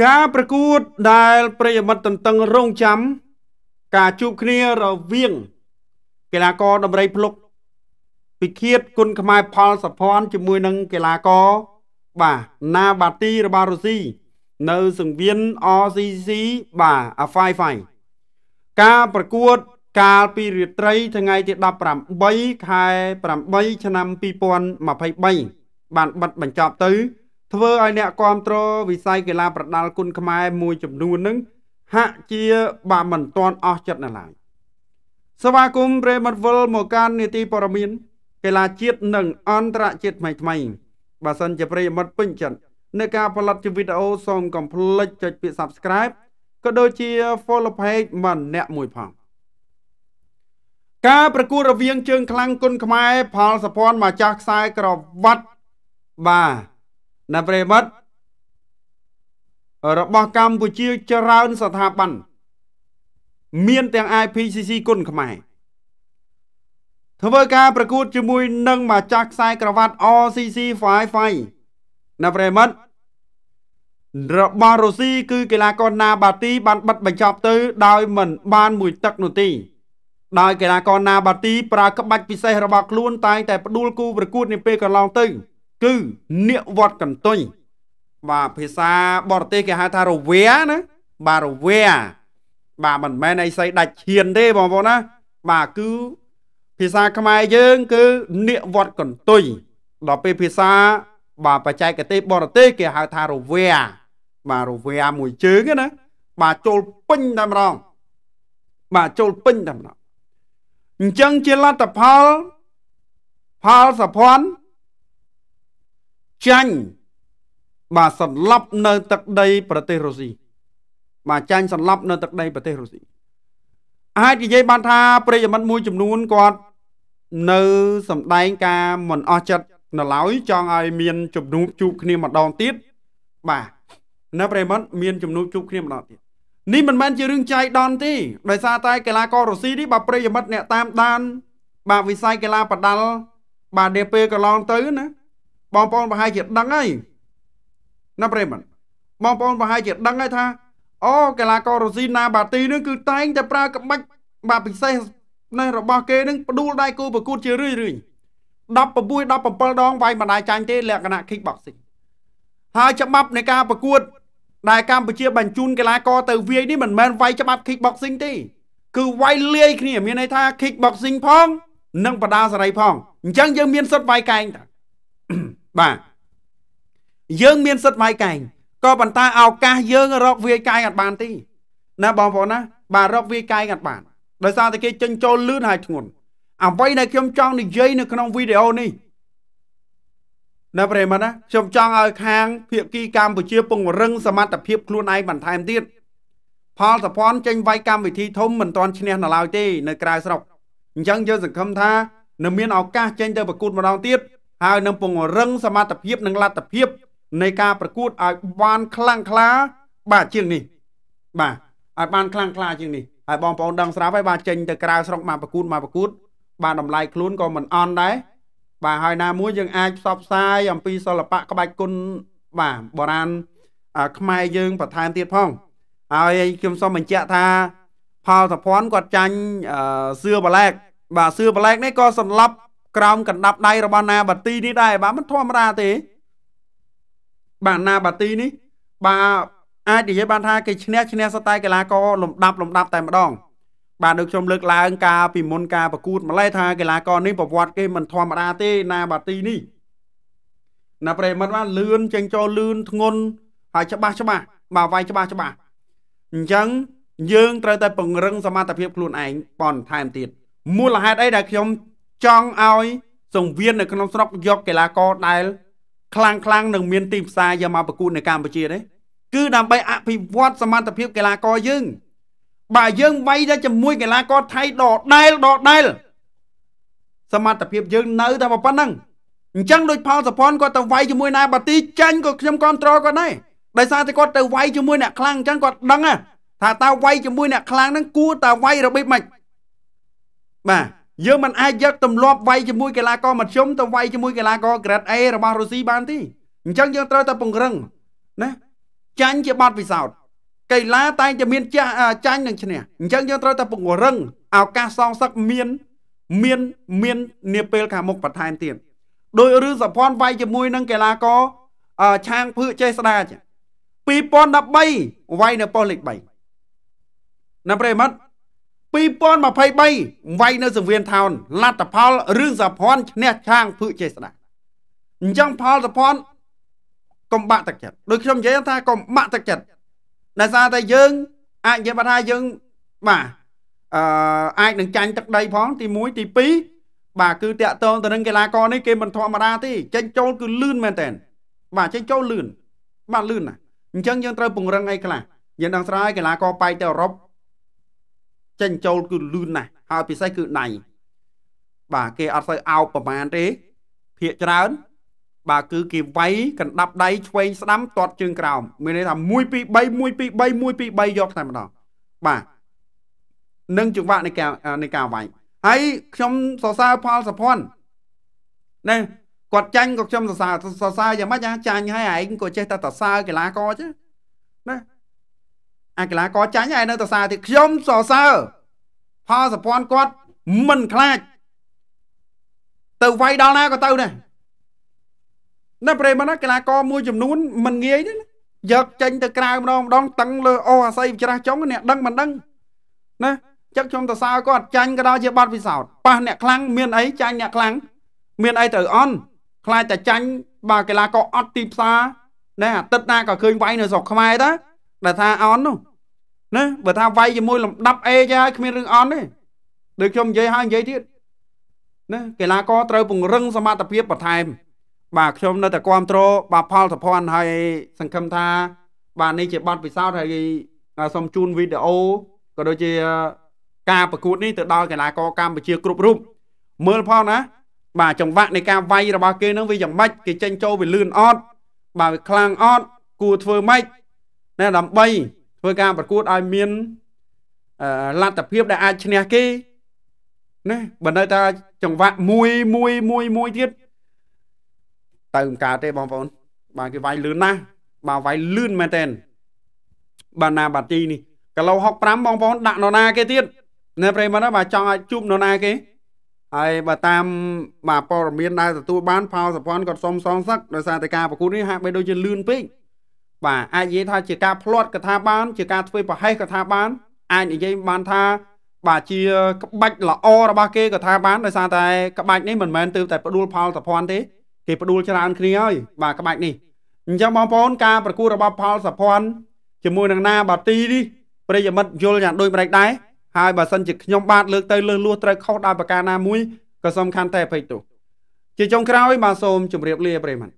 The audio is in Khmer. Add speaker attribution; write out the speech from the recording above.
Speaker 1: ការប្រកួតដែលប្រិយមិត្តតន្ទឹងរង់ចាំការជួបគ្នារវាង កីឡាករដំរីភ្លុកពិឃាតគុណខ្មែរផលសភ័ណ្ឌជាមួយនឹងកីឡាករបាទណាបាទីរបស់រុស្ស៊ីនៅសង្វៀន RCC បាទ A55 ការប្រកួតកាលពីរាត្រីថ្ងៃទី18ខែ8ឆ្នាំ2023បានបិទបញ្ចប់ទៅធ្វើឲ្យអ្នកគ្រប់គ្រងវិស័យកីឡាប្រដាល់គុណខ្មែរមួយចំនួននឹងហាក់ជាបាមិនទាន់អស់ចិត្តនៅឡើយសវាគមព្រេមត្តវលមកកាននីតិព័រមាន កីឡាជាតិនិងអន្តរជាតិថ្មីថ្មីបើសិនជាប្រិយមិត្តពេញចិត្តនៅការផលិតជាវីដេអូសូមកុំភ្លេចចុចពាក្យ Subscribe ក៏ដូចជា Follow Page មិនអ្នកមួយផងការប្រកួតរវាង ជើងខ្លាំងគុណខ្មែរផលសុភ័ណ្ឌមកចាស់ខ្សែក្រវ៉ាត់បាទណាប្រិមិត្តរបស់កម្ពុជាច្រើនស្ថាប័នមានទាំង IPCC គុណខ្មែរធ្វើការប្រកួតជាមួយនឹងម្ចាស់ខ្សែក្រវ៉ាត់ RCC 55ណាប្រិមិត្តរបស់រុស្ស៊ីគឺកីឡាករណា បាទីបានបិទបញ្ចប់ទៅ ដោយមិនបាន មួយទឹកនោះទេដោយកីឡាករណាបាទីប្រើក្បាច់ពិសេសរបស់ខ្លួនតែងតែផ្ដួលគូប្រកួតនាពេលកន្លងទៅគឺនិវត្តកន្ទុយបាទភាសាបរទេសគេហៅថារវេណា បាទរវេបាទមិនមែនអីសីដាច់ឈៀនទេបងប្អូនណាបាទគឺភាសាខ្មែរយើង គឺនិវត្តកន្ទុយដល់ពេលភាសា បាទបច្ចេកទេសបរទេសគេហៅថារវេបាទរវេមួយជើងណា បាទចូលពេញតែម្ដងបាទចូលពេញតែម្ដងអញ្ចឹងជាលទ្ធផលផលសភ័ណ្ឌចាញ់បាទសន្លប់នៅទឹកដីប្រទេសរុស្ស៊ីបាទចាញ់សន្លប់នៅទឹកដី ប្រទេសរុស្ស៊ីអាចនិយាយបានថាប្រិយមិត្តមួយចំនួនគាត់នៅសំដែងការមិនអស់ចិត្តនៅឡើយចង់ឲ្យមានជំនួបជួបគ្នាម្ដងទៀតបាទនៅប្រិមត្តមានជំនួបជួបគ្នាម្ដងទៀតនេះមិនមែនជារឿងចៃដន្យទេដោយសារតែកីឡាកររុស្ស៊ីនេះបាទប្រិយមិត្តអ្នកតាមដាន បាទវិស័យកីឡាប្រដាល់បាទនេះពេលកន្លងទៅណាបងប្អូនប្រហែលជាដឹងហើយណាប្រិមត្តបងប្អូនប្រហែលជាដឹងហើយថាអូកីឡាកររុស្ស៊ីណាបាទីនឹងគឺតែងតែប្រើក្បាច់បាទពិសេសនេះរបស់គេនឹងផ្ដួលដៃគូប្រកួតជារឿយរឿយ16 17ដងវាយបណ្ដាយចាញ់ទេលក្ខណៈ kickboxing ហើយច្បាប់នៃការប្រកួតដែលកម្ពុជាបញ្ជូនកីឡាករទៅវាយនេះមិនមែនវាយច្បាប់ kickboxing ទេគឺវាយលាយគ្នា មានន័យថា kickboxing ផង និងបដាសេរីផងអញ្ចឹងយើងមានសិទ្ធិវាយកែងតាបាទយើងមានសិទ្ធិម៉ៃកែងក៏ប៉ុន្តែឱកាសយើង រកវាយកែងអត់បានទេណាបងប្អូនណាបាទរកវាយកែងអត់បានដោយសារតែគេចិញ្ចូលលឿនហើយធ្ងន់អ្វីដែលខ្ញុំចង់និយាយនៅក្នុងវីដេអូនេះណាប្រិមត្តណាខ្ញុំចង់ឲ្យខាងភៀកគីកម្ពុជាពង្រឹងសមត្ថភាពខ្លួនឯងបន្ថែមទៀតផលសភ័នចេញវាយកម្មវិធីធំមិនទាន់ឈ្នះនៅឡើយទេនៅក្រៅស្រុកអញ្ចឹងយើងសង្ឃឹមថានឹងមានឱកាសចេញទៅប្រកួតម្ដងទៀតហើយនឹងពង្រឹងសមត្ថភាពនិងលទ្ធភាពនៃការប្រកួតឲ្យបានខ្លាំងក្លា បាទជាងនេះ បាទឲ្យបានខ្លាំងក្លាជាងនេះហើយបងប្អូនដឹងស្រាប់ហើយបាទចេញទៅក្រៅស្រុកមកប្រកួតមកប្រកួត បាទតម្លៃខ្លួនក៏មិនអន់ដែរបាទហើយណាមួយយើងអាចផ្សព្វផ្សាយ អំពីសិល្បៈក្បាច់គុណបាទបុរាណខ្មែរយើងបន្ថែមទៀតផងហើយខ្ញុំសូមបញ្ជាក់ថា ផលសុភ័ណ្ឌគាត់ចាញ់សឿប្លែកបាទសឿប្លែកនេះក៏សន្លប់ក្រោមកណ្ដាប់ដៃរបស់ណាបាទីនេះដែរបាទមិនធម្មតាទេបាទណាបាទីនេះ បាទអាចនិយាយបានថាគេឈ្នះឈ្នះសតែកីឡាករលំដាប់លំដាប់តែម្ដង បាទដូចខ្ញុំលើកឡើង ការពីមុនការប្រកួត ម្លេះថាកីឡាករនេះប្រវត្តិគេមិនធម្មតាទេណាបាទីនេះណាប្រិមិត្តបានលឿនចេញចូលលឿនធ្ងន់ហើយច្បាស់ច្បាស់បាទវាយច្បាស់ច្បាស់អញ្ចឹងយើង ត្រូវតែពង្រឹងសមត្ថភាពខ្លួនឯងប៉ុនថែមទៀតមូលហេតុអីដែលខ្ញុំចង់ឲ្យសង្វៀននៅក្នុងស្រុកយកកីឡាករដែលខ្លាំងខ្លាំងនឹងមានទីផ្សារយកមកប្រកួតនៅកម្ពុជាទេគឺដើម្បីអភិវឌ្ឍសមត្ថភាពកីឡាករយើងបើយើងវាយតែជាមួយកីឡាករថៃដដែលដដែលសមត្ថភាពយើងនៅតែប៉ុណ្្នឹងអញ្ចឹងដូចផលសពន់គាត់ទៅវាយជាមួយណាបាទី ចាញ់ក៏ខ្ញុំគ្រប់ត្រគាត់ដែរដោយសារតែគាត់ទៅវាយជាមួយអ្នកខ្លាំងអញ្ចឹងគាត់ដឹងថាតើវាយជាមួយអ្នកខ្លាំងហ្នឹងគួរតើវាយរបៀបម៉េចបាទយើងមិនអាចយកទម្លាប់វាយជាមួយកីឡាករមធ្យមទៅវាយជាមួយកីឡាករក្រិត A របស់រុស្ស៊ីបានទេអញ្ចឹងយើងត្រូវតែពង្រឹងណាចាញ់ជាបទពិសោធន៍កីឡាតែងតែមានចាស់ចាញ់នឹងឈ្នះអញ្ចឹងយើងត្រូវតែពង្រឹងឱកាសសងសឹកមាន មានមាន នាពេល ខាងមុខបន្ថែមទៀតដោយឬសភ័ណ្ឌវាយជាមួយនឹងកីឡាករឆាងភឿចេះស្ដាច2013វាយនៅប៉ុស្តិ៍លេខ3ណាប្រិមត្ត2023វាយនៅសង្វៀនថោនលទ្ធផលរឿងសភ័នឈ្នះឆាងភឹកចេស្ដាអញ្ចឹងផលសភ័នកុំបាក់ទឹកចិត្តដូចខ្ញុំនិយាយថាកុំបាក់ទឹកចិត្តដោយសារតែយើងអាចនិយាយបាត់ថាយើងបាទអឺអាចនឹងចាញ់ទឹកដីផងទី1ទី2បាទគឺតាក់ទងទៅនឹងកីឡាករនេះគេមិនធម្មតាទេចេញចូលគឺលឿនមែនតើបាទចេញចូលលឿនបាទលឿនណាស់អញ្ចឹងយើងត្រូវពង្រឹងអីខ្លះយើងដឹងស្រើយកីឡាករបែកទៅអឺរ៉ុបចេញចូលគឺលឿនណាស់ហើយពិសេសគឺដៃបាទគេអត់សូវអោបប្រមាណទេភាកច្រើន បាទគឺគេវាយកណ្ដាប់ដៃឆ្វេងស្ដាំទាត់ជើងក្រោមមានន័យថា1 2 3 1 2 3 1 2 3យកតែម្ដងបាទនឹងចង្វាក់នៃការនៃការវាយហើយខ្ញុំសរសើរផលសុភ័ណ្ឌណែគាត់ចាញ់ក៏ខ្ញុំសរសើរសរសើរយ៉ាងម៉េចចាចាញ់ហើយឯងក៏ចេះតែសរសើរកីឡាករ chứ ណាអាកីឡាករចាញ់ហើយនៅតែសារទៀតខ្ញុំសរសើរផលសម្ព័ន្ធគាត់មិនខ្លាចទៅវាយដល់ណាក៏ទៅដែរណាប្រេមិនណាកីឡាករមួយ ចំនួន មិនងាយទេយកចេញទៅក្រៅម្ដងម្ដងតឹងលើអូអាស័យច្រាស់ចុងអ្នកដឹងមិនដឹងណាចឹកខ្ញុំទៅសើគាត់ចាញ់ក៏ដល់ជាបាត់វិសោធប៉ះអ្នកខ្លាំងមានអីចាញ់អ្នកខ្លាំងមានអីត្រូវអន់ខ្លាចតែចាញ់បើកីឡាករអត់ទីផ្សារណែអាទិត្យណាក៏ឃើញវាយនៅស្រុកខ្មែរតាដែលថាអន់នោះណាបើថាវាយជាមួយលំដាប់អេចាហើយគ្មានរឿងអន់ទេដូចខ្ញុំនិយាយហើយនិយាយទៀតណាកីឡាករត្រូវពង្រឹងសមត្ថភាពបន្ថែម បាទខ្ញុំ នៅតែគ្រប់គ្រងបាទផលសុភ័ណ្ឌហើយសង្ឃឹមថា បាទនេះជាបទពិសោធន៍ហើយសូមជូនវីដេអូក៏ដូចជាការប្រកួតនេះទៅដល់កីឡាករកម្ពុជា គ្រប់រូបមើលផងណាបាទចង្វាក់នៃការវាយរបស់គេនឹងវាយ៉ាងម៉េចគេចេញចូលវាលឿនអត់បាទវាខ្លាំងអត់គួរធ្វើម៉េចណាដើម្បីធ្វើការប្រកួតឲ្យមានលទ្ធភាពដែលអាចឈ្នះគេណាបើនៅតែចង្វាក់មួយមួយមួយមួយទៀតទៅមិនកើតទេបងប្អូនបានគេវាយលឿនណាស់បើវាយលឿនមែនតែនបានណាបាទីនេះគីឡូ65បងប្អូនដាក់នរណាគេទៀតនៅប្រិមត្តបើចង់ឲ្យជួបនរណាគេហើយបើតាមបាទព័ត៌មានដែលទទួលបានផោសភ័ណ្ឌគាត់សុំសងសឹកដោយសារតែការប្រគួតនេះហាក់បីដូចជាលឿនពេកបាទអាចនិយាយថាជាការផ្្លាត់កថាបាន ជាការធ្វើប្រហែសកថាបាន អាចនិយាយបានថាបាទជាក្បាច់ល្អរបស់គេកថាបានដោយសារតែក្បាច់នេះមិនមែនទើបតែផ្ដួលផលសភ័ណ្ឌទេគេផ្ដួលច្រើនគ្នាហើយបាទក្បាច់នេះអញ្ចឹងបងប្អូនការប្រគួតរបស់ផលសភ័ណ្ឌជាមួយនឹងណា បាទីនេះប្រិយមិត្តយល់យ៉ាងដូចម្ដេចដែរហើយបើសិនជាខ្ញុំបាទលើកទៅលើសលួសត្រូវខុសដោយប្រការណាមួយក៏សំខាន់តែអភ័យទោសជាចុងក្រោយបាទសូមជម្រាបលាប្រិយមិត្ត